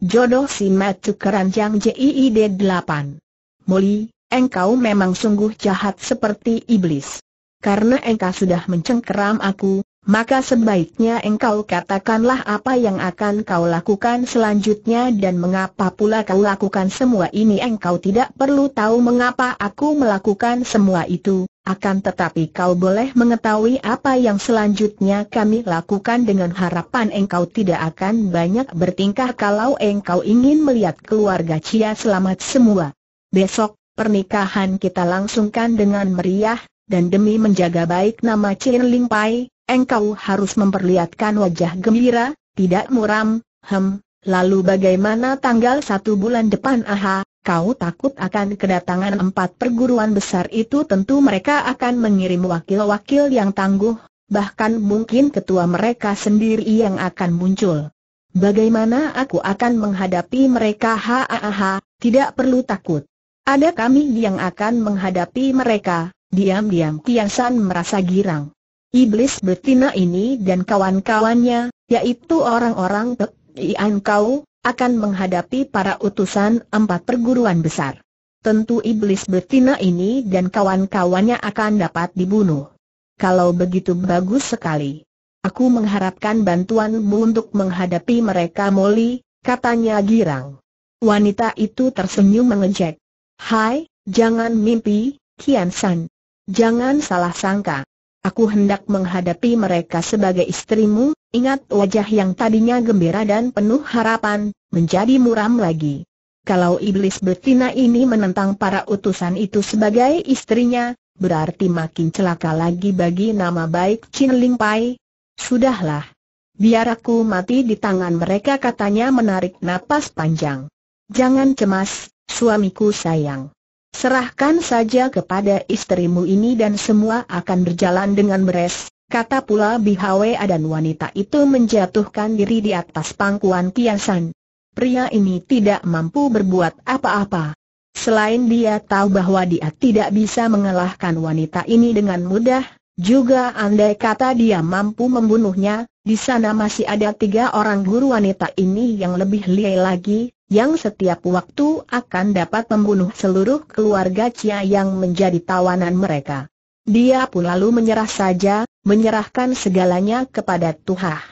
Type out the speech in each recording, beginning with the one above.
Jodoh si Matu keranjang JIID 8. Moli, engkau memang sungguh jahat seperti iblis. Karena engkau sudah mencengkeram aku, maka sebaiknya engkau katakanlah apa yang akan kau lakukan selanjutnya dan mengapa pula kau lakukan semua ini engkau tidak perlu tahu mengapa aku melakukan semua itu, akan tetapi kau boleh mengetahui apa yang selanjutnya kami lakukan dengan harapan engkau tidak akan banyak bertingkah kalau engkau ingin melihat keluarga Cia selamat semua. Besok, pernikahan kita langsungkan dengan meriah, dan demi menjaga baik nama Chin Ling Pai, engkau harus memperlihatkan wajah gembira, tidak muram, hem, lalu bagaimana tanggal satu bulan depan aha, kau takut akan kedatangan empat perguruan besar itu tentu mereka akan mengirim wakil-wakil yang tangguh, bahkan mungkin ketua mereka sendiri yang akan muncul. Bagaimana aku akan menghadapi mereka ha ha tidak perlu takut. Ada kami yang akan menghadapi mereka, Diam-diam Kiasan merasa girang. Iblis betina ini dan kawan-kawannya, yaitu orang-orang ian Kau, akan menghadapi para utusan empat perguruan besar. Tentu iblis betina ini dan kawan-kawannya akan dapat dibunuh. Kalau begitu bagus sekali. Aku mengharapkan bantuanmu untuk menghadapi mereka Molly. katanya girang. Wanita itu tersenyum mengejek. Hai, jangan mimpi, Kian San. Jangan salah sangka. Aku hendak menghadapi mereka sebagai istrimu, ingat wajah yang tadinya gembira dan penuh harapan, menjadi muram lagi. Kalau iblis betina ini menentang para utusan itu sebagai istrinya, berarti makin celaka lagi bagi nama baik Chin Ling Pai. Sudahlah. Biar aku mati di tangan mereka katanya menarik napas panjang. Jangan cemas, suamiku sayang. Serahkan saja kepada istrimu ini dan semua akan berjalan dengan beres, kata pula Bihawe dan wanita itu menjatuhkan diri di atas pangkuan kiasan. Pria ini tidak mampu berbuat apa-apa. Selain dia tahu bahwa dia tidak bisa mengalahkan wanita ini dengan mudah, juga andai kata dia mampu membunuhnya, di sana masih ada tiga orang guru wanita ini yang lebih liai lagi, yang setiap waktu akan dapat membunuh seluruh keluarga Cia yang menjadi tawanan mereka. Dia pun lalu menyerah saja, menyerahkan segalanya kepada Tuhan.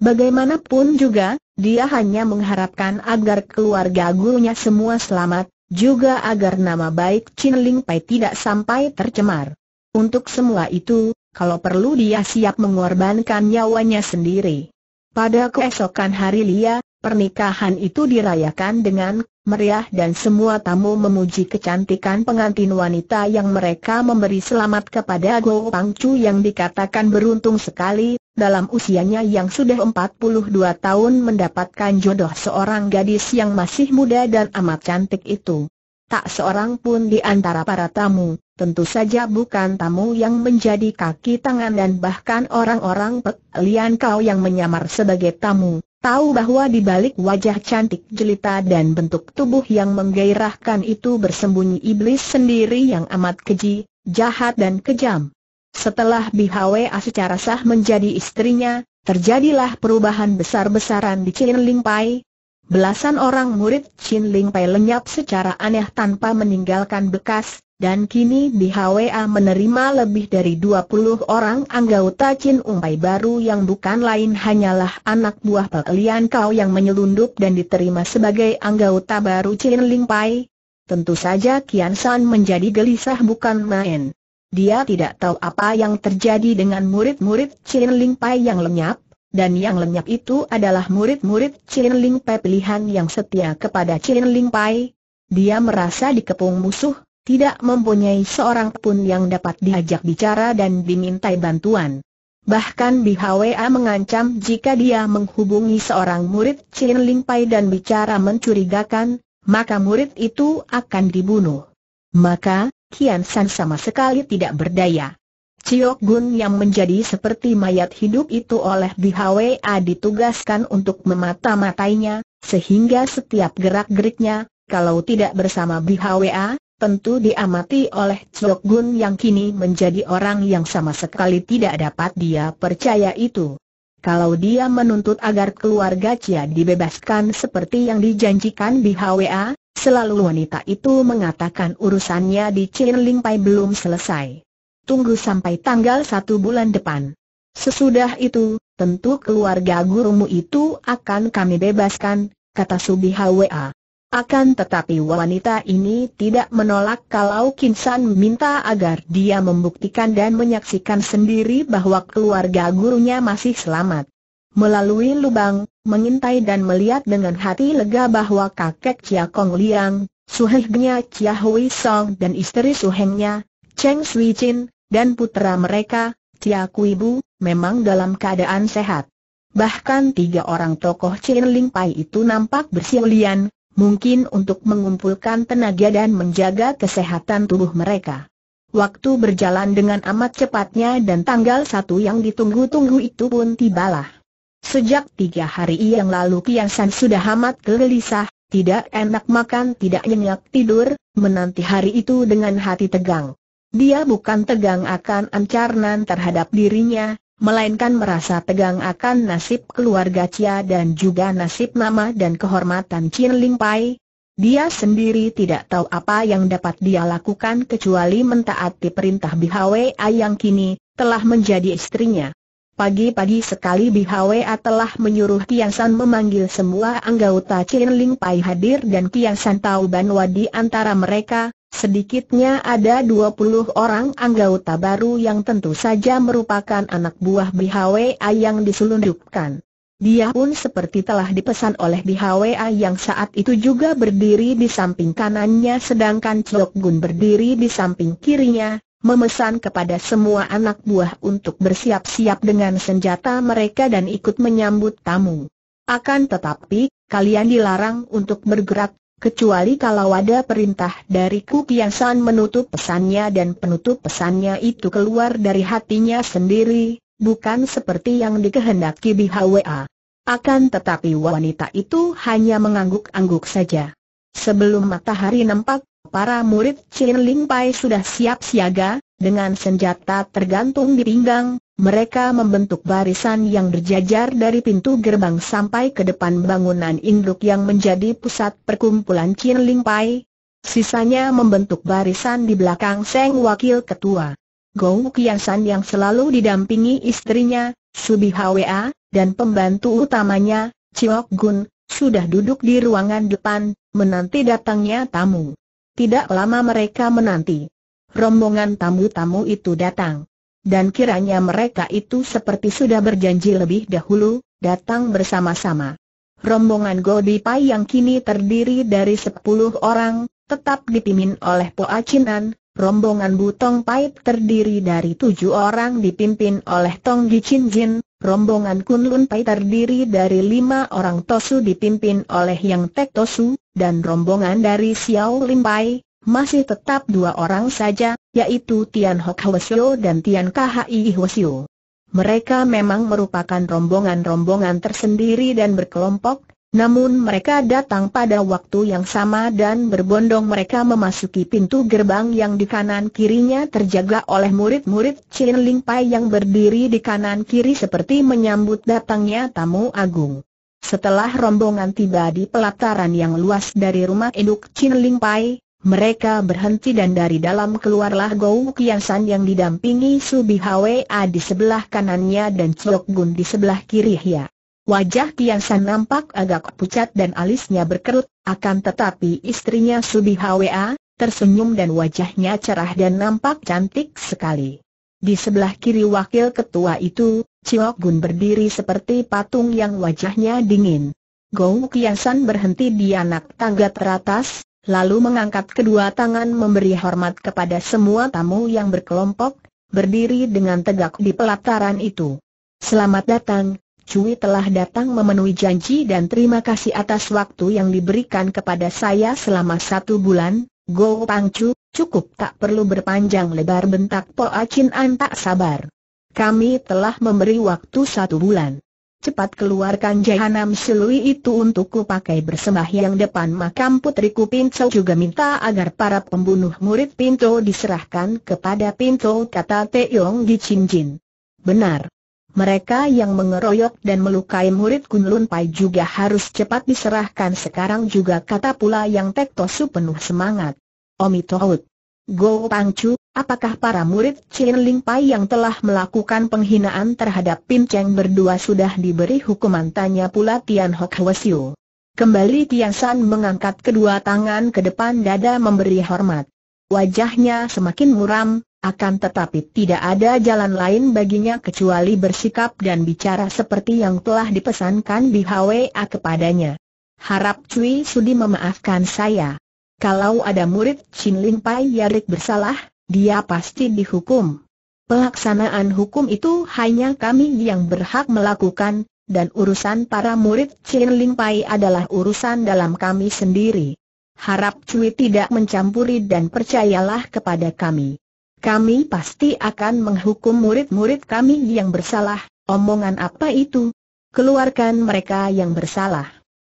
Bagaimanapun juga, dia hanya mengharapkan agar keluarga gurunya semua selamat, juga agar nama baik Chin Ling Pai tidak sampai tercemar. Untuk semua itu, kalau perlu dia siap mengorbankan nyawanya sendiri. Pada keesokan hari Lia, pernikahan itu dirayakan dengan meriah dan semua tamu memuji kecantikan pengantin wanita yang mereka memberi selamat kepada Go Pangcu yang dikatakan beruntung sekali, dalam usianya yang sudah 42 tahun mendapatkan jodoh seorang gadis yang masih muda dan amat cantik itu tak seorang pun di antara para tamu, tentu saja bukan tamu yang menjadi kaki tangan dan bahkan orang-orang pelian Kau yang menyamar sebagai tamu, tahu bahwa di balik wajah cantik jelita dan bentuk tubuh yang menggairahkan itu bersembunyi iblis sendiri yang amat keji, jahat dan kejam. Setelah BHWA secara sah menjadi istrinya, terjadilah perubahan besar-besaran di Chin Ling Belasan orang murid Chin Ling Pai lenyap secara aneh tanpa meninggalkan bekas, dan kini di HWA menerima lebih dari 20 orang anggota Chin Ung Pai baru yang bukan lain hanyalah anak buah Pak Kau yang menyelundup dan diterima sebagai anggota baru Chin Ling Pai. Tentu saja Kian San menjadi gelisah bukan main. Dia tidak tahu apa yang terjadi dengan murid-murid Chin Ling Pai yang lenyap, dan yang lenyap itu adalah murid-murid Chin Ling Pai pilihan yang setia kepada Chin Ling Pai. Dia merasa dikepung musuh, tidak mempunyai seorang pun yang dapat diajak bicara dan dimintai bantuan. Bahkan Hwa mengancam jika dia menghubungi seorang murid Chin Ling Pai dan bicara mencurigakan, maka murid itu akan dibunuh. Maka, Kian San sama sekali tidak berdaya. Ciok Gun yang menjadi seperti mayat hidup itu oleh BHWA ditugaskan untuk memata-matainya, sehingga setiap gerak-geriknya, kalau tidak bersama BHWA, tentu diamati oleh Ciok Gun yang kini menjadi orang yang sama sekali tidak dapat dia percaya itu. Kalau dia menuntut agar keluarga Cia dibebaskan seperti yang dijanjikan BHWA, selalu wanita itu mengatakan urusannya di Chin Ling Pai belum selesai tunggu sampai tanggal satu bulan depan. Sesudah itu, tentu keluarga gurumu itu akan kami bebaskan, kata Subi HWA. Akan tetapi wanita ini tidak menolak kalau Kinsan minta agar dia membuktikan dan menyaksikan sendiri bahwa keluarga gurunya masih selamat. Melalui lubang, mengintai dan melihat dengan hati lega bahwa kakek Chia Kong Liang, suhengnya Chia Hui Song dan istri suhengnya, Cheng Sui Chin, dan putera mereka, Tia Kuibu, memang dalam keadaan sehat. Bahkan tiga orang tokoh Chin Ling Pai itu nampak bersiulian, mungkin untuk mengumpulkan tenaga dan menjaga kesehatan tubuh mereka. Waktu berjalan dengan amat cepatnya dan tanggal satu yang ditunggu-tunggu itu pun tibalah. Sejak tiga hari yang lalu Kian San sudah amat gelisah, tidak enak makan tidak nyenyak tidur, menanti hari itu dengan hati tegang. Dia bukan tegang akan ancarnan terhadap dirinya, melainkan merasa tegang akan nasib keluarga Cia dan juga nasib nama dan kehormatan Chin Ling Pai. Dia sendiri tidak tahu apa yang dapat dia lakukan kecuali mentaati perintah Bihwa yang kini telah menjadi istrinya. Pagi-pagi sekali Bihwa telah menyuruh Kian memanggil semua anggota Chin Ling Pai hadir dan Kian tahu banwa di antara mereka, Sedikitnya ada 20 orang anggota baru yang tentu saja merupakan anak buah BHWA yang diselundupkan. Dia pun seperti telah dipesan oleh BHWA yang saat itu juga berdiri di samping kanannya sedangkan Chok Gun berdiri di samping kirinya, memesan kepada semua anak buah untuk bersiap-siap dengan senjata mereka dan ikut menyambut tamu. Akan tetapi, kalian dilarang untuk bergerak kecuali kalau ada perintah dari San menutup pesannya dan penutup pesannya itu keluar dari hatinya sendiri, bukan seperti yang dikehendaki BHWA. Akan tetapi wanita itu hanya mengangguk-angguk saja. Sebelum matahari nampak, para murid Chin Ling Pai sudah siap siaga, dengan senjata tergantung di pinggang, mereka membentuk barisan yang berjajar dari pintu gerbang sampai ke depan bangunan induk yang menjadi pusat perkumpulan Chin Ling Pai. Sisanya membentuk barisan di belakang Seng Wakil Ketua. Gou San yang selalu didampingi istrinya, Subi Hwa, dan pembantu utamanya, Chiok Gun, sudah duduk di ruangan depan, menanti datangnya tamu. Tidak lama mereka menanti rombongan tamu-tamu itu datang. Dan kiranya mereka itu seperti sudah berjanji lebih dahulu, datang bersama-sama. Rombongan Godipai yang kini terdiri dari sepuluh orang, tetap dipimpin oleh Poa Chinan, rombongan Butong Pai terdiri dari tujuh orang dipimpin oleh Tong Di Chin Jin, rombongan Kunlun Pai terdiri dari lima orang Tosu dipimpin oleh Yang Tek Tosu, dan rombongan dari Xiao Lim Pai, masih tetap dua orang saja, yaitu Tian Hok Hwasyo dan Tian Khai Hwasyo. Mereka memang merupakan rombongan-rombongan tersendiri dan berkelompok, namun mereka datang pada waktu yang sama dan berbondong mereka memasuki pintu gerbang yang di kanan kirinya terjaga oleh murid-murid Chin Ling Pai yang berdiri di kanan kiri seperti menyambut datangnya tamu agung. Setelah rombongan tiba di pelataran yang luas dari rumah induk Chin Ling Pai, mereka berhenti dan dari dalam keluarlah Gou Kiansan yang didampingi Subi Hwa di sebelah kanannya dan Chok Gun di sebelah kirinya. Wajah Kiansan nampak agak pucat dan alisnya berkerut, akan tetapi istrinya Subi Hwa tersenyum dan wajahnya cerah dan nampak cantik sekali. Di sebelah kiri wakil ketua itu, Chok Gun berdiri seperti patung yang wajahnya dingin. Gou Kiansan berhenti di anak tangga teratas, lalu mengangkat kedua tangan memberi hormat kepada semua tamu yang berkelompok, berdiri dengan tegak di pelataran itu. Selamat datang, Cui telah datang memenuhi janji dan terima kasih atas waktu yang diberikan kepada saya selama satu bulan, Go Pangcu, cukup tak perlu berpanjang lebar bentak Po Acin An tak sabar. Kami telah memberi waktu satu bulan. Cepat keluarkan jahanam selui itu untuk untukku pakai yang depan makam putriku Pinto juga minta agar para pembunuh murid Pinto diserahkan kepada Pinto kata Teong di Cincin. Benar. Mereka yang mengeroyok dan melukai murid Kunlun Pai juga harus cepat diserahkan sekarang juga kata pula yang Tektosu penuh semangat. Omitout, Go Pangcu, Apakah para murid Chin Ling Pai yang telah melakukan penghinaan terhadap Pin Cheng berdua sudah diberi hukuman? Tanya pula Tian Hok Hwasyu. Kembali Tian San mengangkat kedua tangan ke depan dada memberi hormat. Wajahnya semakin muram, akan tetapi tidak ada jalan lain baginya kecuali bersikap dan bicara seperti yang telah dipesankan Hwa kepadanya. Harap Cui Sudi memaafkan saya. Kalau ada murid Chin Ling Pai Yarik bersalah, dia pasti dihukum. Pelaksanaan hukum itu hanya kami yang berhak melakukan, dan urusan para murid Chin Ling Pai adalah urusan dalam kami sendiri. Harap Cui tidak mencampuri dan percayalah kepada kami. Kami pasti akan menghukum murid-murid kami yang bersalah, omongan apa itu? Keluarkan mereka yang bersalah.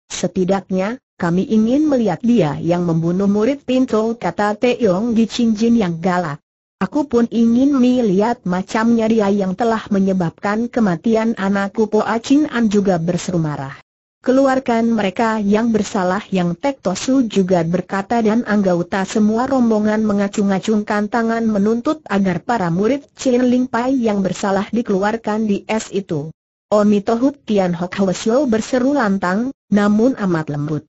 Setidaknya, kami ingin melihat dia yang membunuh murid Pinto kata Teong di cincin yang galak. Aku pun ingin melihat macamnya dia yang telah menyebabkan kematian anakku Po Acin An juga berseru marah. Keluarkan mereka yang bersalah yang Tektosu juga berkata dan anggota semua rombongan mengacung-acungkan tangan menuntut agar para murid Chin Ling Pai yang bersalah dikeluarkan di es itu. Omitohut Tian Hok Hwesyo berseru lantang, namun amat lembut.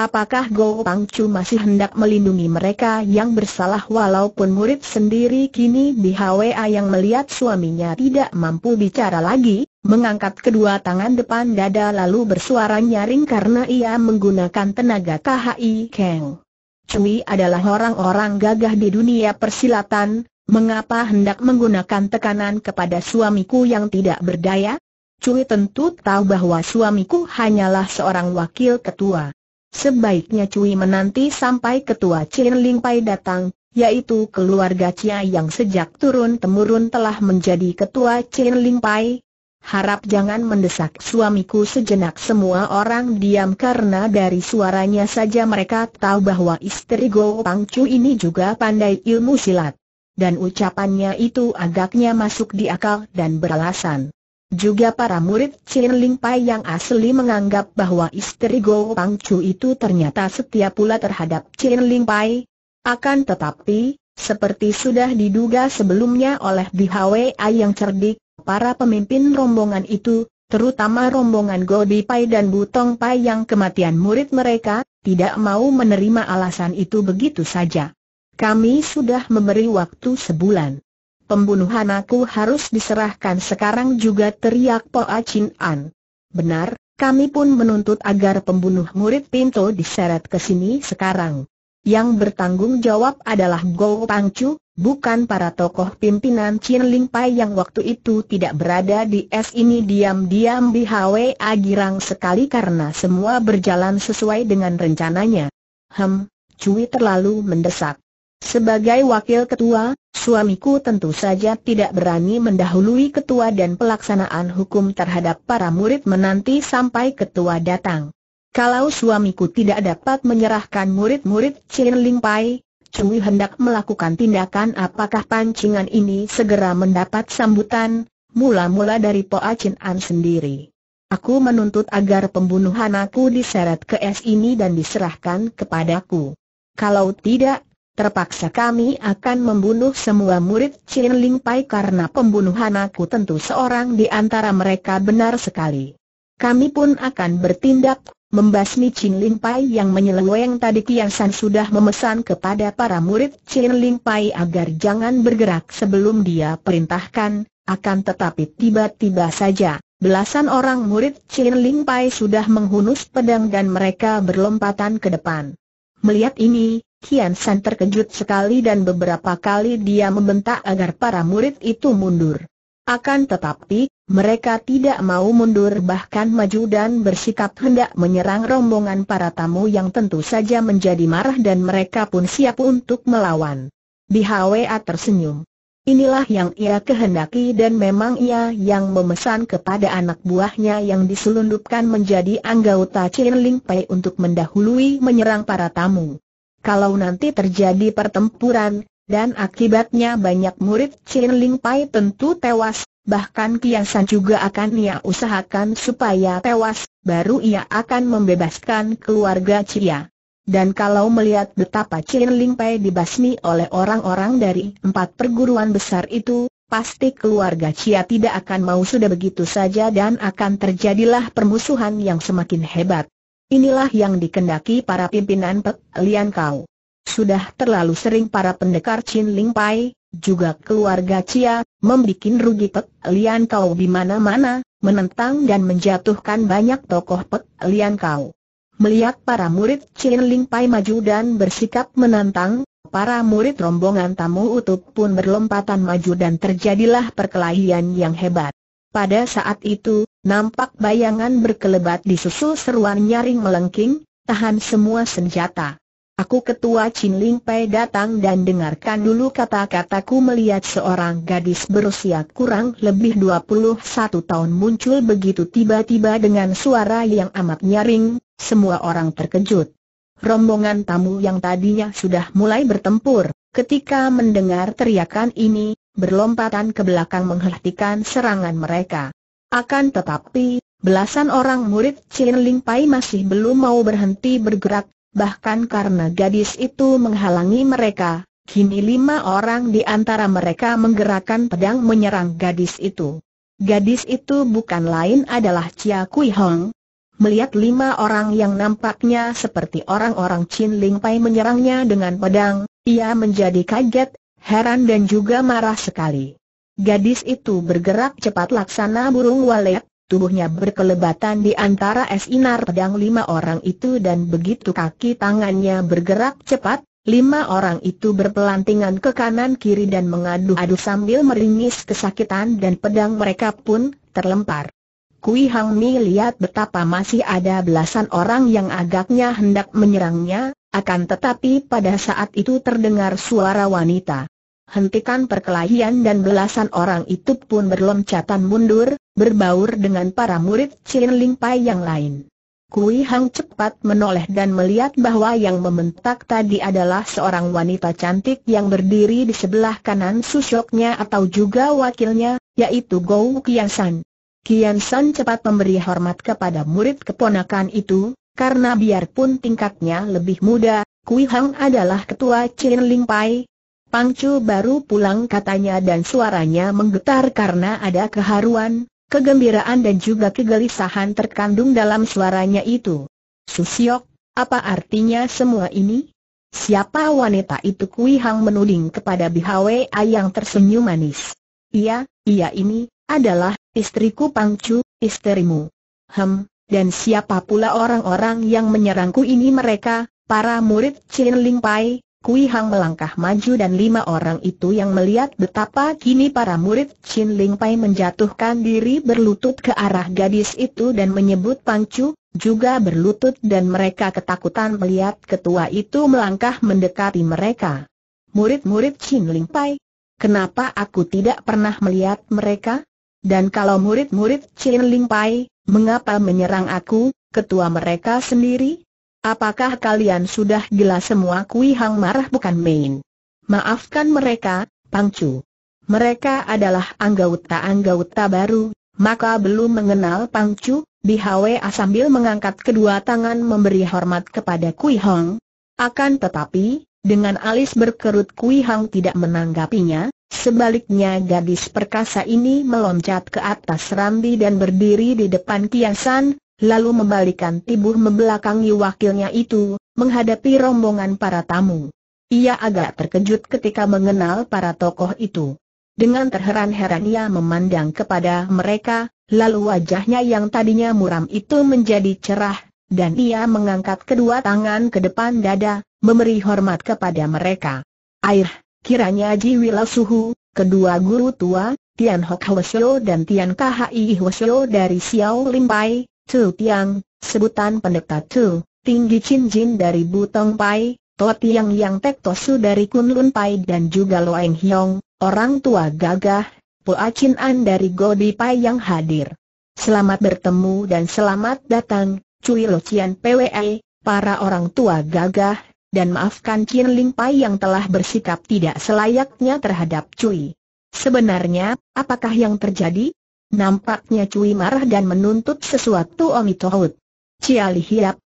Apakah Go Pangcu masih hendak melindungi mereka yang bersalah walaupun murid sendiri kini di HWA yang melihat suaminya tidak mampu bicara lagi, mengangkat kedua tangan depan dada lalu bersuara nyaring karena ia menggunakan tenaga KHI Kang. Cui adalah orang-orang gagah di dunia persilatan, mengapa hendak menggunakan tekanan kepada suamiku yang tidak berdaya? Cui tentu tahu bahwa suamiku hanyalah seorang wakil ketua. Sebaiknya Cui menanti sampai ketua Chin Ling Pai datang, yaitu keluarga Cia yang sejak turun-temurun telah menjadi ketua Chin Ling Pai. Harap jangan mendesak suamiku sejenak semua orang diam karena dari suaranya saja mereka tahu bahwa istri Go Pang Chu ini juga pandai ilmu silat. Dan ucapannya itu agaknya masuk di akal dan beralasan. Juga para murid Chin Ling Pai yang asli menganggap bahwa istri Go Pang Chu itu ternyata setia pula terhadap Chin Ling Pai. Akan tetapi, seperti sudah diduga sebelumnya oleh Hwa yang cerdik, para pemimpin rombongan itu, terutama rombongan Go Di Pai dan Butong Pai yang kematian murid mereka, tidak mau menerima alasan itu begitu saja. Kami sudah memberi waktu sebulan pembunuhan aku harus diserahkan sekarang juga teriak Po A Chin An. Benar, kami pun menuntut agar pembunuh murid Pinto diseret ke sini sekarang. Yang bertanggung jawab adalah Go Pang Chu, bukan para tokoh pimpinan Chin Ling Pai yang waktu itu tidak berada di S ini diam-diam di Hwe Agirang sekali karena semua berjalan sesuai dengan rencananya. Hem, Cui terlalu mendesak. Sebagai wakil ketua, Suamiku tentu saja tidak berani mendahului ketua dan pelaksanaan hukum terhadap para murid menanti sampai ketua datang. Kalau suamiku tidak dapat menyerahkan murid-murid Chin Ling Pai, Cui hendak melakukan tindakan apakah pancingan ini segera mendapat sambutan, mula-mula dari Poa Chin An sendiri. Aku menuntut agar pembunuhan aku diseret ke es ini dan diserahkan kepadaku. Kalau tidak, Terpaksa kami akan membunuh semua murid Chin Ling Pai karena pembunuhan aku tentu seorang di antara mereka benar sekali. Kami pun akan bertindak, membasmi Chin Ling Pai yang menyeleweng tadi Kian San sudah memesan kepada para murid Chin Ling Pai agar jangan bergerak sebelum dia perintahkan, akan tetapi tiba-tiba saja, Belasan orang murid Chin Ling Pai sudah menghunus pedang dan mereka berlompatan ke depan. Melihat ini, Kian San terkejut sekali dan beberapa kali dia membentak agar para murid itu mundur. Akan tetapi, mereka tidak mau mundur bahkan maju dan bersikap hendak menyerang rombongan para tamu yang tentu saja menjadi marah dan mereka pun siap untuk melawan. Bihwa tersenyum. Inilah yang ia kehendaki dan memang ia yang memesan kepada anak buahnya yang diselundupkan menjadi anggota Chin Ling Pei untuk mendahului menyerang para tamu kalau nanti terjadi pertempuran, dan akibatnya banyak murid Chin Ling Pai tentu tewas, bahkan kiasan juga akan ia usahakan supaya tewas, baru ia akan membebaskan keluarga Cia. Dan kalau melihat betapa Chin Ling Pai dibasmi oleh orang-orang dari empat perguruan besar itu, pasti keluarga Cia tidak akan mau sudah begitu saja dan akan terjadilah permusuhan yang semakin hebat. Inilah yang dikendaki para pimpinan Pek Lian Kau. Sudah terlalu sering para pendekar Chin Ling Pai, juga keluarga Chia, membuat rugi Pek Lian Kau di mana-mana, menentang dan menjatuhkan banyak tokoh Pek Lian Kau. Melihat para murid Chin Ling Pai maju dan bersikap menantang, para murid rombongan tamu utup pun berlompatan maju dan terjadilah perkelahian yang hebat. Pada saat itu, nampak bayangan berkelebat di disusul seruan nyaring melengking, tahan semua senjata. Aku ketua Chin Ling Pei datang dan dengarkan dulu kata-kataku melihat seorang gadis berusia kurang lebih 21 tahun muncul begitu tiba-tiba dengan suara yang amat nyaring, semua orang terkejut. Rombongan tamu yang tadinya sudah mulai bertempur, ketika mendengar teriakan ini, berlompatan ke belakang menghentikan serangan mereka. Akan tetapi, belasan orang murid Chin Ling Pai masih belum mau berhenti bergerak, bahkan karena gadis itu menghalangi mereka, kini lima orang di antara mereka menggerakkan pedang menyerang gadis itu. Gadis itu bukan lain adalah Chia Kui Hong. Melihat lima orang yang nampaknya seperti orang-orang Chin Ling Pai menyerangnya dengan pedang, ia menjadi kaget, heran dan juga marah sekali. Gadis itu bergerak cepat laksana burung walet, tubuhnya berkelebatan di antara esinar pedang lima orang itu dan begitu kaki tangannya bergerak cepat, Lima orang itu berpelantingan ke kanan kiri dan mengadu-adu sambil meringis kesakitan dan pedang mereka pun terlempar. Kui Hang Mi lihat betapa masih ada belasan orang yang agaknya hendak menyerangnya, akan tetapi pada saat itu terdengar suara wanita hentikan perkelahian dan belasan orang itu pun berloncatan mundur, berbaur dengan para murid Chin Ling Pai yang lain. Kui Hang cepat menoleh dan melihat bahwa yang mementak tadi adalah seorang wanita cantik yang berdiri di sebelah kanan susuknya atau juga wakilnya, yaitu Gou Kian San. Kian San cepat memberi hormat kepada murid keponakan itu, karena biarpun tingkatnya lebih muda, Kui Hang adalah ketua Chin Ling Pai, Pangcu baru pulang katanya dan suaranya menggetar karena ada keharuan, kegembiraan dan juga kegelisahan terkandung dalam suaranya itu. Susiok, apa artinya semua ini? Siapa wanita itu Kui Hang menuding kepada A yang tersenyum manis. Iya, iya ini, adalah, istriku Pangcu, istrimu. Hem, dan siapa pula orang-orang yang menyerangku ini mereka, para murid Chin Ling Pai, Kui Hang melangkah maju dan lima orang itu yang melihat betapa kini para murid Chin Ling Pai menjatuhkan diri berlutut ke arah gadis itu dan menyebut Pang Chu juga berlutut dan mereka ketakutan melihat ketua itu melangkah mendekati mereka. Murid-murid Chin Ling Pai, kenapa aku tidak pernah melihat mereka? Dan kalau murid-murid Chin Ling Pai, mengapa menyerang aku, ketua mereka sendiri? Apakah kalian sudah gila semua Kui Hang marah bukan main? Maafkan mereka, Pangcu. Mereka adalah anggota-anggota baru, maka belum mengenal Pangcu, Bihwa e sambil mengangkat kedua tangan memberi hormat kepada Kui Hang. Akan tetapi, dengan alis berkerut Kui Hang tidak menanggapinya, Sebaliknya gadis perkasa ini meloncat ke atas rambi dan berdiri di depan kiasan, lalu membalikan tubuh membelakangi wakilnya itu, menghadapi rombongan para tamu. Ia agak terkejut ketika mengenal para tokoh itu. Dengan terheran-heran ia memandang kepada mereka, lalu wajahnya yang tadinya muram itu menjadi cerah, dan ia mengangkat kedua tangan ke depan dada, memberi hormat kepada mereka. Air, kiranya Wila Suhu, kedua guru tua, Tian Hok Hwasyo dan Tian Khi Hwasyo dari Xiao Limpai, Tu Tiang, sebutan pendekat Tu, tinggi Chin Jin dari Butong Pai, To Tiang Yang Tek Tosu dari Kunlun Pai dan juga Loeng Hiong, orang tua gagah, Pua Chin An dari Godi Pai yang hadir. Selamat bertemu dan selamat datang, Cui Lo Cian PWE, para orang tua gagah, dan maafkan Chin Ling Pai yang telah bersikap tidak selayaknya terhadap Cui. Sebenarnya, apakah yang terjadi? Nampaknya Cui marah dan menuntut sesuatu Omi Tohut. Cia Li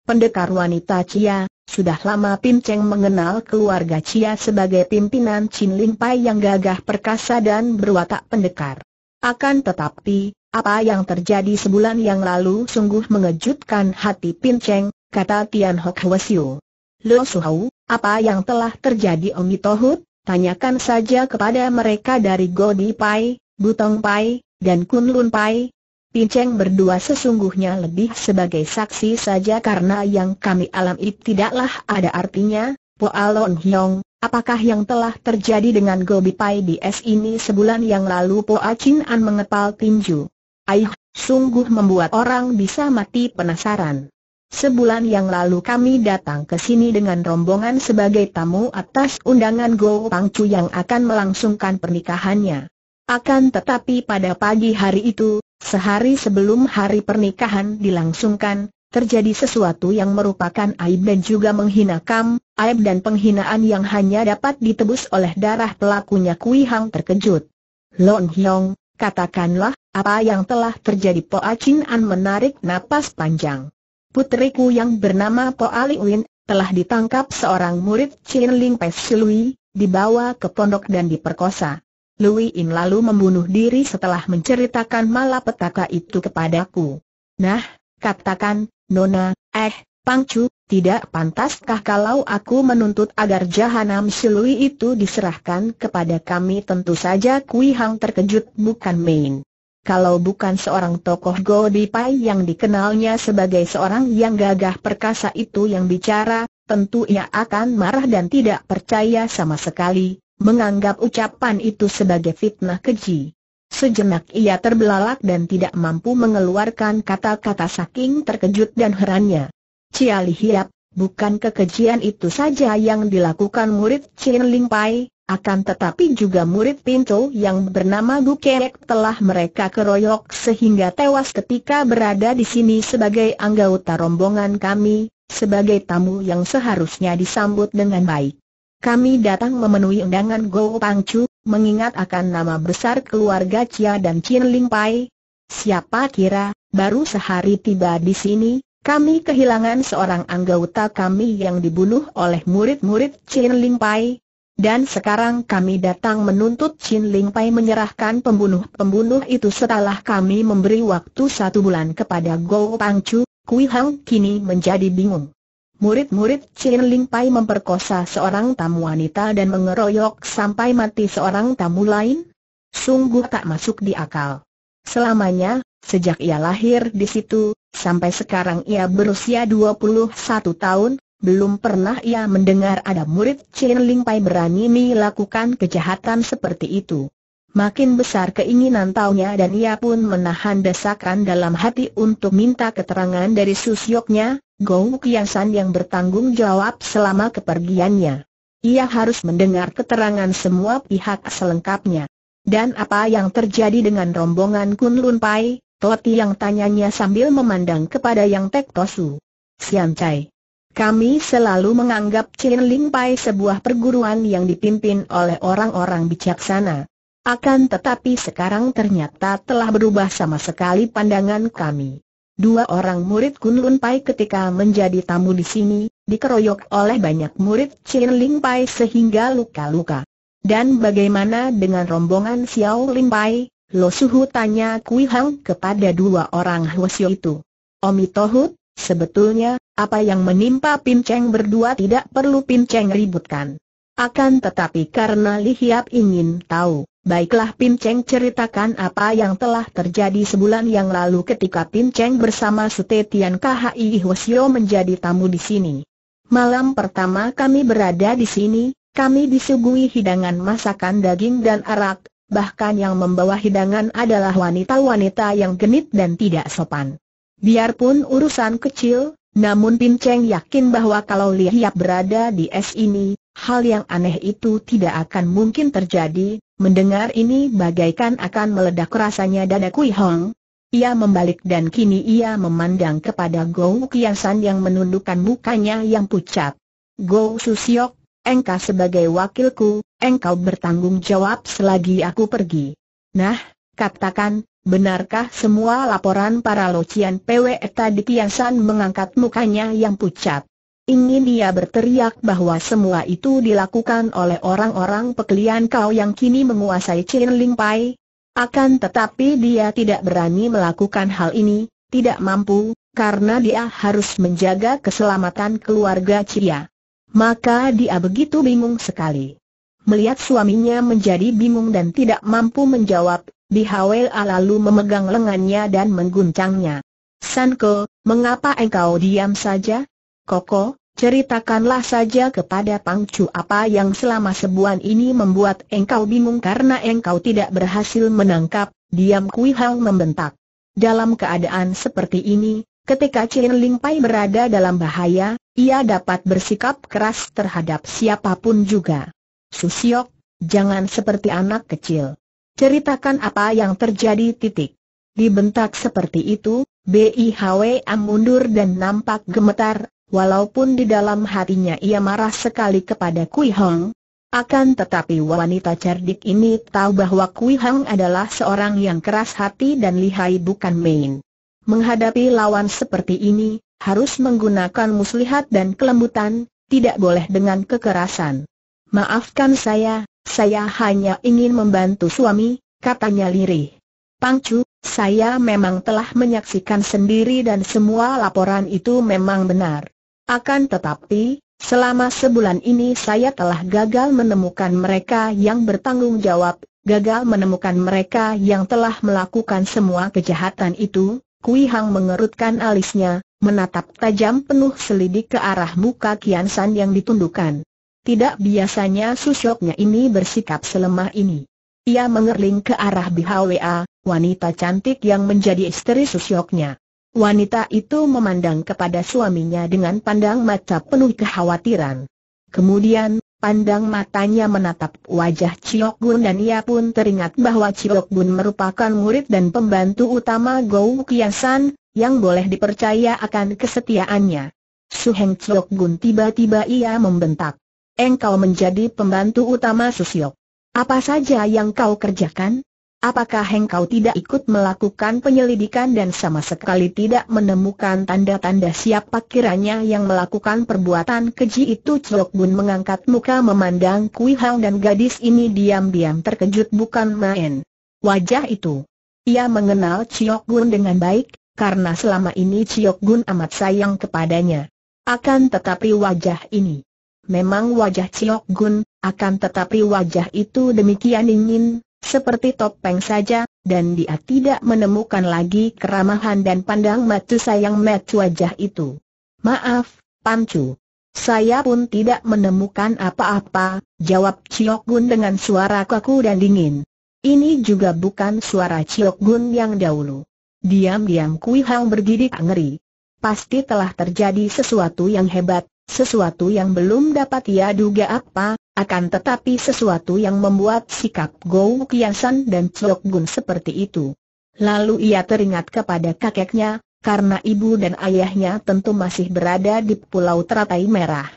pendekar wanita Cia, sudah lama Pim Cheng mengenal keluarga Cia sebagai pimpinan Chin Ling Pai yang gagah perkasa dan berwatak pendekar. Akan tetapi, apa yang terjadi sebulan yang lalu sungguh mengejutkan hati Pim Cheng, kata Tian Hok Hwasyu. Lo Suhau, apa yang telah terjadi Omi Tohut? Tanyakan saja kepada mereka dari Godi Pai, Butong Pai, dan Kun Lun Pai, Pinceng berdua sesungguhnya lebih sebagai saksi saja karena yang kami alami tidaklah ada artinya, Po Alon Hyong, apakah yang telah terjadi dengan Gobi Pai di S ini sebulan yang lalu Po Acin An mengepal tinju. Aih, sungguh membuat orang bisa mati penasaran. Sebulan yang lalu kami datang ke sini dengan rombongan sebagai tamu atas undangan Go Pangcu yang akan melangsungkan pernikahannya. Akan tetapi pada pagi hari itu, sehari sebelum hari pernikahan dilangsungkan, terjadi sesuatu yang merupakan aib dan juga menghina Kam, aib dan penghinaan yang hanya dapat ditebus oleh darah pelakunya Kui Hang terkejut. Lon Hyong, katakanlah, apa yang telah terjadi Po A Chin An menarik napas panjang. Putriku yang bernama Po Ali Win telah ditangkap seorang murid Chin Ling Pes Silui, dibawa ke pondok dan diperkosa. Lui In lalu membunuh diri setelah menceritakan malapetaka itu kepadaku. Nah, katakan, Nona, eh, Pangcu, tidak pantaskah kalau aku menuntut agar jahanam Lui itu diserahkan kepada kami tentu saja Kui Hang terkejut bukan main. Kalau bukan seorang tokoh Pai yang dikenalnya sebagai seorang yang gagah perkasa itu yang bicara, tentu ia akan marah dan tidak percaya sama sekali menganggap ucapan itu sebagai fitnah keji. Sejenak ia terbelalak dan tidak mampu mengeluarkan kata-kata saking terkejut dan herannya. Ciali Hiap, bukan kekejian itu saja yang dilakukan murid Chin Ling Pai, akan tetapi juga murid Pinto yang bernama Gu Gukerek telah mereka keroyok sehingga tewas ketika berada di sini sebagai anggota rombongan kami, sebagai tamu yang seharusnya disambut dengan baik. Kami datang memenuhi undangan Go Pangcu, mengingat akan nama besar keluarga Chia dan Chin Ling Pai. Siapa kira, baru sehari tiba di sini, kami kehilangan seorang anggota kami yang dibunuh oleh murid-murid Chin Ling Pai. Dan sekarang kami datang menuntut Chin Ling Pai menyerahkan pembunuh-pembunuh itu setelah kami memberi waktu satu bulan kepada Go Pangcu, Kui Hang kini menjadi bingung. Murid-murid Chin Ling Pai memperkosa seorang tamu wanita dan mengeroyok sampai mati seorang tamu lain? Sungguh tak masuk di akal. Selamanya, sejak ia lahir di situ, sampai sekarang ia berusia 21 tahun, belum pernah ia mendengar ada murid Chin Ling Pai berani melakukan kejahatan seperti itu. Makin besar keinginan taunya dan ia pun menahan desakan dalam hati untuk minta keterangan dari susyoknya, Gong Kiasan yang bertanggung jawab selama kepergiannya. Ia harus mendengar keterangan semua pihak selengkapnya. Dan apa yang terjadi dengan rombongan Kunlun Pai, Toti yang tanyanya sambil memandang kepada Yang Tek Tosu. Sian Chai. Kami selalu menganggap Chin Ling Pai sebuah perguruan yang dipimpin oleh orang-orang bijaksana. Akan tetapi sekarang ternyata telah berubah sama sekali pandangan kami. Dua orang murid Kun Lun Pai ketika menjadi tamu di sini, dikeroyok oleh banyak murid Chin Ling Pai sehingga luka-luka. Dan bagaimana dengan rombongan Xiao Ling Pai? Lo Suhu tanya Kui Hang kepada dua orang Hwasyo itu. Omi Tohut, sebetulnya, apa yang menimpa Pin Cheng berdua tidak perlu Pin Cheng ributkan. Akan tetapi karena Li Hiap ingin tahu, Baiklah Pin Cheng ceritakan apa yang telah terjadi sebulan yang lalu ketika Pin Cheng bersama Sute Tian KHI Hwasyo menjadi tamu di sini. Malam pertama kami berada di sini, kami disuguhi hidangan masakan daging dan arak, bahkan yang membawa hidangan adalah wanita-wanita yang genit dan tidak sopan. Biarpun urusan kecil, namun Pin Cheng yakin bahwa kalau Li Hiap berada di es ini, hal yang aneh itu tidak akan mungkin terjadi, mendengar ini bagaikan akan meledak rasanya dada Kui Hong. Ia membalik dan kini ia memandang kepada Gou Kiansan yang menundukkan mukanya yang pucat. Gou Susiok, engkau sebagai wakilku, engkau bertanggung jawab selagi aku pergi. Nah, katakan, Benarkah semua laporan para locian PW tadi Tiansan mengangkat mukanya yang pucat? Ingin dia berteriak bahwa semua itu dilakukan oleh orang-orang pekelian kau yang kini menguasai Chin Ling Pai. Akan tetapi dia tidak berani melakukan hal ini, tidak mampu, karena dia harus menjaga keselamatan keluarga Cia. Maka dia begitu bingung sekali. Melihat suaminya menjadi bingung dan tidak mampu menjawab, di Hwela lalu memegang lengannya dan mengguncangnya. Sanko, mengapa engkau diam saja? Koko, ceritakanlah saja kepada Pangcu apa yang selama sebulan ini membuat engkau bingung karena engkau tidak berhasil menangkap, diam Kui Hang membentak. Dalam keadaan seperti ini, ketika Chen Ling Pai berada dalam bahaya, ia dapat bersikap keras terhadap siapapun juga. Susiok, jangan seperti anak kecil. Ceritakan apa yang terjadi titik. Dibentak seperti itu, bihwam mundur dan nampak gemetar, walaupun di dalam hatinya ia marah sekali kepada Kui Hong. Akan tetapi wanita cerdik ini tahu bahwa Kui Hong adalah seorang yang keras hati dan lihai bukan main. Menghadapi lawan seperti ini, harus menggunakan muslihat dan kelembutan, tidak boleh dengan kekerasan. Maafkan saya, saya hanya ingin membantu suami, katanya lirih. Pangcu, saya memang telah menyaksikan sendiri dan semua laporan itu memang benar. Akan tetapi, selama sebulan ini saya telah gagal menemukan mereka yang bertanggung jawab, gagal menemukan mereka yang telah melakukan semua kejahatan itu. Kui Hang mengerutkan alisnya, menatap tajam penuh selidik ke arah muka Kian San yang ditundukkan. Tidak biasanya susoknya ini bersikap selemah ini. Ia mengerling ke arah BHWA, wanita cantik yang menjadi istri susoknya. Wanita itu memandang kepada suaminya dengan pandang mata penuh kekhawatiran. Kemudian, pandang matanya menatap wajah Chiok Gun dan ia pun teringat bahwa Chiok Gun merupakan murid dan pembantu utama Gou Kiasan, yang boleh dipercaya akan kesetiaannya. Suheng Chiok Gun tiba-tiba ia membentak engkau menjadi pembantu utama Susiok. Apa saja yang kau kerjakan? Apakah engkau tidak ikut melakukan penyelidikan dan sama sekali tidak menemukan tanda-tanda siapa kiranya yang melakukan perbuatan keji itu? Cok Bun mengangkat muka memandang Kui Hang dan gadis ini diam-diam terkejut bukan main. Wajah itu. Ia mengenal Ciok Gun dengan baik, karena selama ini Ciok Gun amat sayang kepadanya. Akan tetapi wajah ini memang wajah Ciok Gun, akan tetapi wajah itu demikian dingin, seperti topeng saja, dan dia tidak menemukan lagi keramahan dan pandang matu sayang matu wajah itu. Maaf, Pancu. Saya pun tidak menemukan apa-apa, jawab Ciok Gun dengan suara kaku dan dingin. Ini juga bukan suara Ciok Gun yang dahulu. Diam-diam Kui Hang bergidik ngeri. Pasti telah terjadi sesuatu yang hebat, sesuatu yang belum dapat ia duga apa, akan tetapi sesuatu yang membuat sikap Gou Kiasan dan Cok Gun seperti itu. Lalu ia teringat kepada kakeknya, karena ibu dan ayahnya tentu masih berada di Pulau Teratai Merah.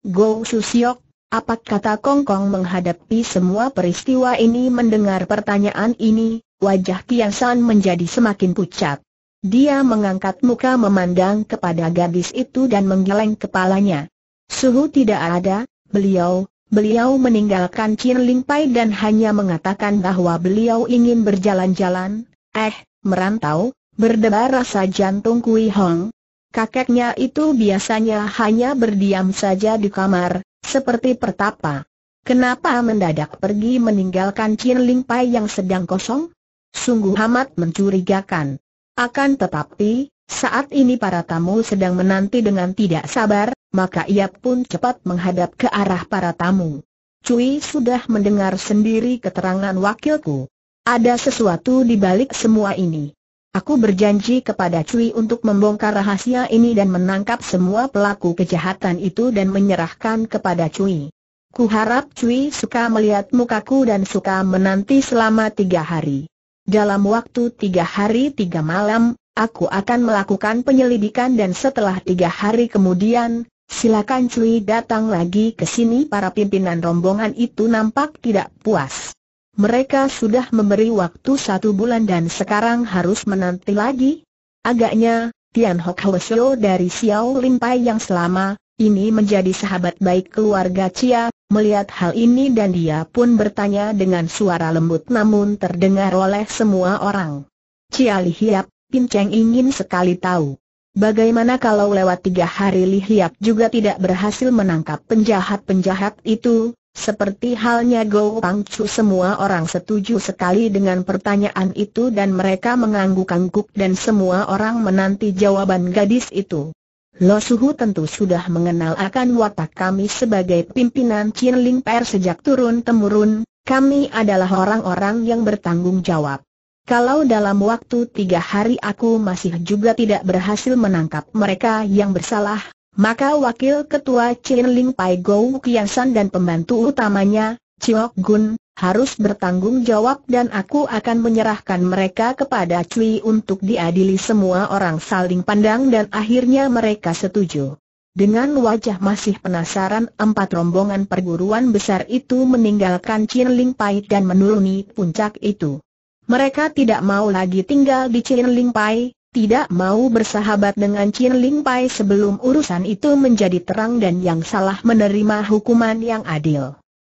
Go Susiok, apa kata Kong Kong menghadapi semua peristiwa ini mendengar pertanyaan ini, wajah Kian menjadi semakin pucat. Dia mengangkat muka memandang kepada gadis itu dan menggeleng kepalanya. Suhu tidak ada, beliau, beliau meninggalkan Chin Ling Pai dan hanya mengatakan bahwa beliau ingin berjalan-jalan, eh, merantau, berdebar rasa jantung Kui Hong. Kakeknya itu biasanya hanya berdiam saja di kamar, seperti pertapa. Kenapa mendadak pergi meninggalkan Chin Ling Pai yang sedang kosong? Sungguh amat mencurigakan. Akan tetapi, saat ini para tamu sedang menanti dengan tidak sabar, maka ia pun cepat menghadap ke arah para tamu. Cui sudah mendengar sendiri keterangan wakilku. Ada sesuatu di balik semua ini. Aku berjanji kepada Cui untuk membongkar rahasia ini dan menangkap semua pelaku kejahatan itu dan menyerahkan kepada Cui. Kuharap Cui suka melihat mukaku dan suka menanti selama tiga hari. Dalam waktu tiga hari tiga malam, aku akan melakukan penyelidikan dan setelah tiga hari kemudian, silakan Cui datang lagi ke sini. Para pimpinan rombongan itu nampak tidak puas. Mereka sudah memberi waktu satu bulan dan sekarang harus menanti lagi. Agaknya, Tian Hok Hwesyo dari Xiao Limpai yang selama ini menjadi sahabat baik keluarga Cia, melihat hal ini dan dia pun bertanya dengan suara lembut namun terdengar oleh semua orang. Cia Lihiap, Cheng ingin sekali tahu. Bagaimana kalau lewat tiga hari Lihiap juga tidak berhasil menangkap penjahat-penjahat itu, seperti halnya Go Pang Chu semua orang setuju sekali dengan pertanyaan itu dan mereka mengangguk-angguk dan semua orang menanti jawaban gadis itu. Lo Suhu tentu sudah mengenal akan watak kami sebagai pimpinan Chin Ling Per sejak turun-temurun, kami adalah orang-orang yang bertanggung jawab. Kalau dalam waktu tiga hari aku masih juga tidak berhasil menangkap mereka yang bersalah, maka Wakil Ketua Chin Ling Pai Go Kiansan dan pembantu utamanya, Chiok Gun, harus bertanggung jawab dan aku akan menyerahkan mereka kepada Cui untuk diadili semua orang saling pandang dan akhirnya mereka setuju. Dengan wajah masih penasaran empat rombongan perguruan besar itu meninggalkan Ling Pai dan menuruni puncak itu. Mereka tidak mau lagi tinggal di Ling Pai, tidak mau bersahabat dengan Ling Pai sebelum urusan itu menjadi terang dan yang salah menerima hukuman yang adil.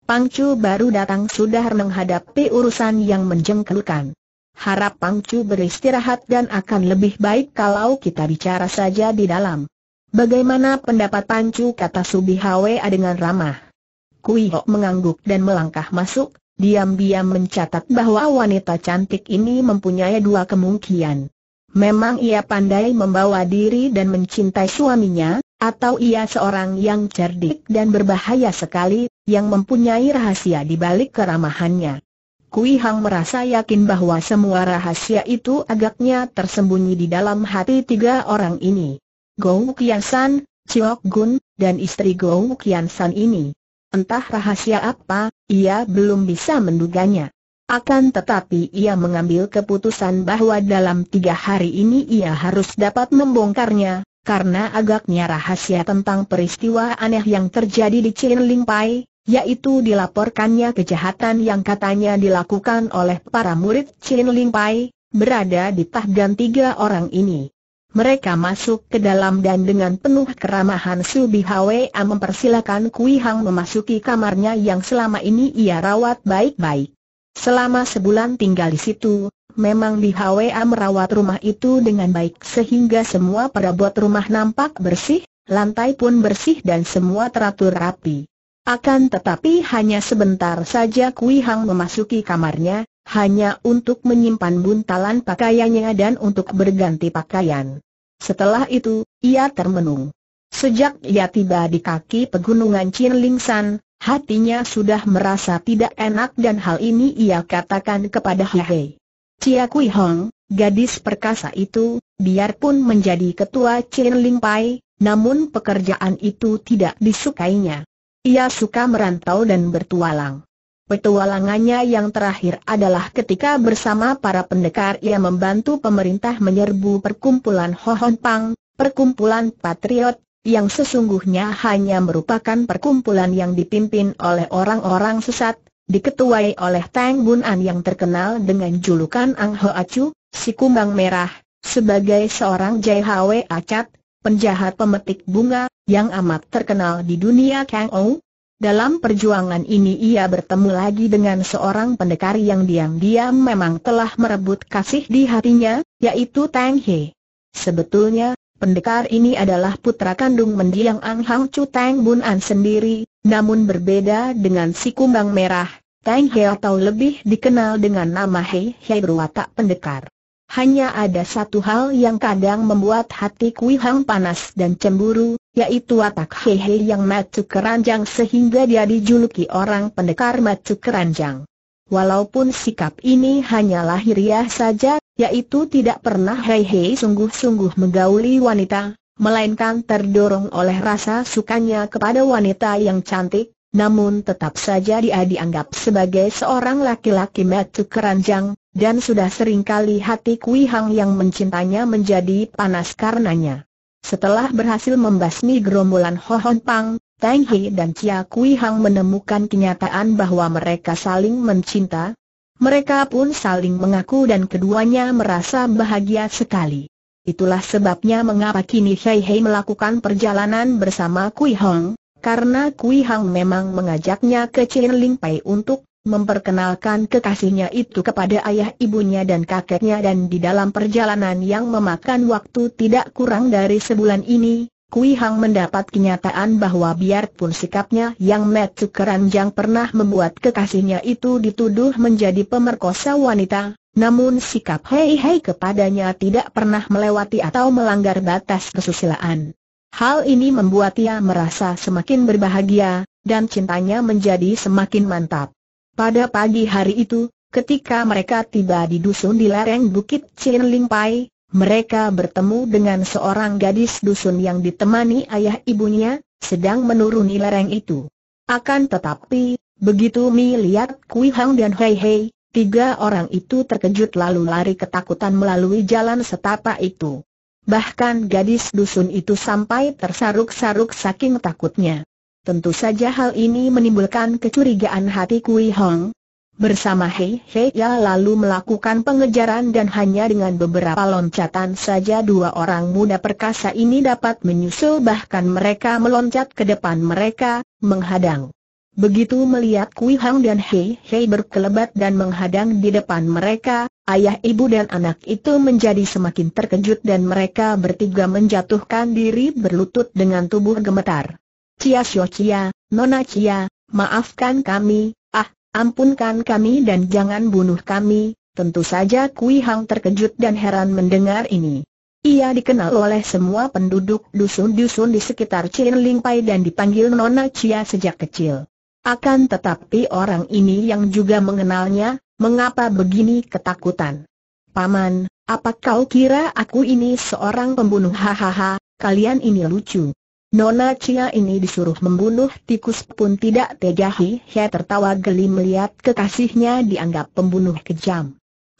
Pangcu baru datang sudah menghadapi urusan yang menjengkelkan. Harap Pangcu beristirahat dan akan lebih baik kalau kita bicara saja di dalam. Bagaimana pendapat Pangcu kata Subi Hwa dengan ramah. Kuihok mengangguk dan melangkah masuk, diam-diam mencatat bahwa wanita cantik ini mempunyai dua kemungkinan. Memang ia pandai membawa diri dan mencintai suaminya, atau ia seorang yang cerdik dan berbahaya sekali, yang mempunyai rahasia di balik keramahannya. Kui Hang merasa yakin bahwa semua rahasia itu agaknya tersembunyi di dalam hati tiga orang ini. Gou Kian Chiok Gun, dan istri Gou Kian ini. Entah rahasia apa, ia belum bisa menduganya. Akan tetapi ia mengambil keputusan bahwa dalam tiga hari ini ia harus dapat membongkarnya, karena agaknya rahasia tentang peristiwa aneh yang terjadi di Chin Ling Pai, yaitu dilaporkannya kejahatan yang katanya dilakukan oleh para murid Chin Ling Pai, berada di tahgan tiga orang ini. Mereka masuk ke dalam dan dengan penuh keramahan Subi Hwa mempersilakan Kui Hang memasuki kamarnya yang selama ini ia rawat baik-baik. Selama sebulan tinggal di situ, memang di HWA merawat rumah itu dengan baik sehingga semua perabot rumah nampak bersih, lantai pun bersih dan semua teratur rapi. Akan tetapi hanya sebentar saja Kui Hang memasuki kamarnya, hanya untuk menyimpan buntalan pakaiannya dan untuk berganti pakaian. Setelah itu, ia termenung. Sejak ia tiba di kaki pegunungan San, hatinya sudah merasa tidak enak dan hal ini ia katakan kepada Hehe. Cia Kui Hong, gadis perkasa itu, biarpun menjadi ketua Chin Ling Pai, namun pekerjaan itu tidak disukainya. Ia suka merantau dan bertualang. Petualangannya yang terakhir adalah ketika bersama para pendekar ia membantu pemerintah menyerbu perkumpulan Hohon Pang, perkumpulan patriot, yang sesungguhnya hanya merupakan perkumpulan yang dipimpin oleh orang-orang sesat, diketuai oleh Tang Bun An yang terkenal dengan julukan Ang Ho Acu, si kumbang merah, sebagai seorang Hwe Acat, penjahat pemetik bunga, yang amat terkenal di dunia Kang Ou. Dalam perjuangan ini ia bertemu lagi dengan seorang pendekar yang diam-diam memang telah merebut kasih di hatinya, yaitu Tang He. Sebetulnya, pendekar ini adalah putra kandung mendiang Ang Hang Chu Tang Bun An sendiri, namun berbeda dengan si kumbang merah, Tang He atau lebih dikenal dengan nama He He berwatak pendekar. Hanya ada satu hal yang kadang membuat hati Kui Hang panas dan cemburu, yaitu watak He He yang macu keranjang sehingga dia dijuluki orang pendekar macu keranjang. Walaupun sikap ini hanyalah hiriah saja, yaitu tidak pernah He He sungguh-sungguh menggauli wanita, melainkan terdorong oleh rasa sukanya kepada wanita yang cantik, namun tetap saja dia dianggap sebagai seorang laki-laki metu keranjang, dan sudah seringkali hati Kui Hang yang mencintanya menjadi panas karenanya. Setelah berhasil membasmi gerombolan Ho Hohon Pang, Tang He dan Chia Kui Hang menemukan kenyataan bahwa mereka saling mencinta. Mereka pun saling mengaku dan keduanya merasa bahagia sekali. Itulah sebabnya mengapa kini Hei Hei melakukan perjalanan bersama Kui Hong, karena Kui Hang memang mengajaknya ke Chin Ling Pai untuk memperkenalkan kekasihnya itu kepada ayah ibunya dan kakeknya dan di dalam perjalanan yang memakan waktu tidak kurang dari sebulan ini, Kui Hang mendapat kenyataan bahwa biarpun sikapnya yang metu keranjang pernah membuat kekasihnya itu dituduh menjadi pemerkosa wanita, namun sikap hei-hei kepadanya tidak pernah melewati atau melanggar batas kesusilaan. Hal ini membuat ia merasa semakin berbahagia, dan cintanya menjadi semakin mantap. Pada pagi hari itu, ketika mereka tiba di dusun di lereng Bukit Chin Pai, mereka bertemu dengan seorang gadis dusun yang ditemani ayah ibunya, sedang menuruni lereng itu. Akan tetapi, begitu Mi lihat Kui Hang dan Hei Hei, tiga orang itu terkejut lalu lari ketakutan melalui jalan setapak itu. Bahkan gadis dusun itu sampai tersaruk-saruk saking takutnya. Tentu saja hal ini menimbulkan kecurigaan hati Kui Hong. Bersama Hei Hei ia lalu melakukan pengejaran dan hanya dengan beberapa loncatan saja dua orang muda perkasa ini dapat menyusul bahkan mereka meloncat ke depan mereka, menghadang. Begitu melihat Kui Hang dan Hei Hei berkelebat dan menghadang di depan mereka, ayah ibu dan anak itu menjadi semakin terkejut dan mereka bertiga menjatuhkan diri berlutut dengan tubuh gemetar. Cia Xiao Cia, Nona Cia, maafkan kami, ah, ampunkan kami dan jangan bunuh kami, tentu saja Kui Hang terkejut dan heran mendengar ini. Ia dikenal oleh semua penduduk dusun-dusun di sekitar Cien Pai dan dipanggil Nona Cia sejak kecil. Akan tetapi orang ini yang juga mengenalnya, mengapa begini ketakutan? Paman, apa kau kira aku ini seorang pembunuh? Hahaha, kalian ini lucu. Nona Cia ini disuruh membunuh tikus pun tidak tega Hihe tertawa geli melihat kekasihnya dianggap pembunuh kejam.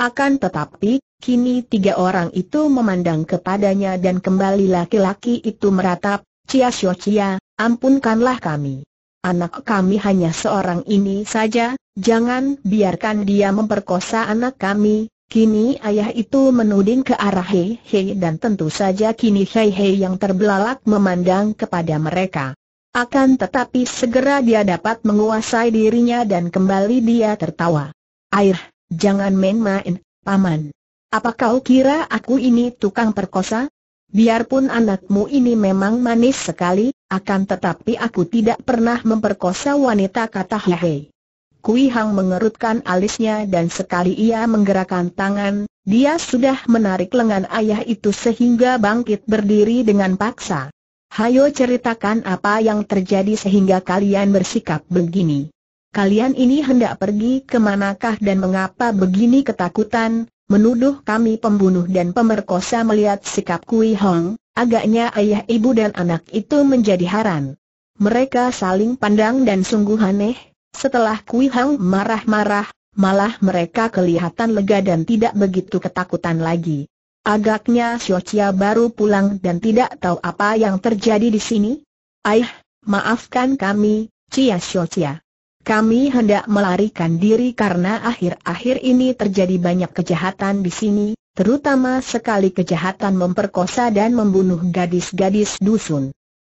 Akan tetapi, kini tiga orang itu memandang kepadanya dan kembali laki-laki itu meratap, Cia Xiao Cia, ampunkanlah kami. Anak kami hanya seorang ini saja, jangan biarkan dia memperkosa anak kami. Kini ayah itu menuding ke arah Hei Hei dan tentu saja kini Hei Hei yang terbelalak memandang kepada mereka. Akan tetapi segera dia dapat menguasai dirinya dan kembali dia tertawa. Air, jangan main-main, paman. Apa kau kira aku ini tukang perkosa? Biarpun anakmu ini memang manis sekali, akan tetapi aku tidak pernah memperkosa wanita kata Hei. Kui Hang mengerutkan alisnya dan sekali ia menggerakkan tangan, dia sudah menarik lengan ayah itu sehingga bangkit berdiri dengan paksa. Hayo ceritakan apa yang terjadi sehingga kalian bersikap begini. Kalian ini hendak pergi kemanakah dan mengapa begini ketakutan, menuduh kami pembunuh dan pemerkosa melihat sikap Kui Hong, agaknya ayah ibu dan anak itu menjadi haran. Mereka saling pandang dan sungguh aneh, setelah Kui Hong marah-marah, malah mereka kelihatan lega dan tidak begitu ketakutan lagi. Agaknya Chia baru pulang dan tidak tahu apa yang terjadi di sini. Ayah, maafkan kami, Cia Chia. Kami hendak melarikan diri karena akhir-akhir ini terjadi banyak kejahatan di sini, terutama sekali kejahatan memperkosa dan membunuh gadis-gadis dusun.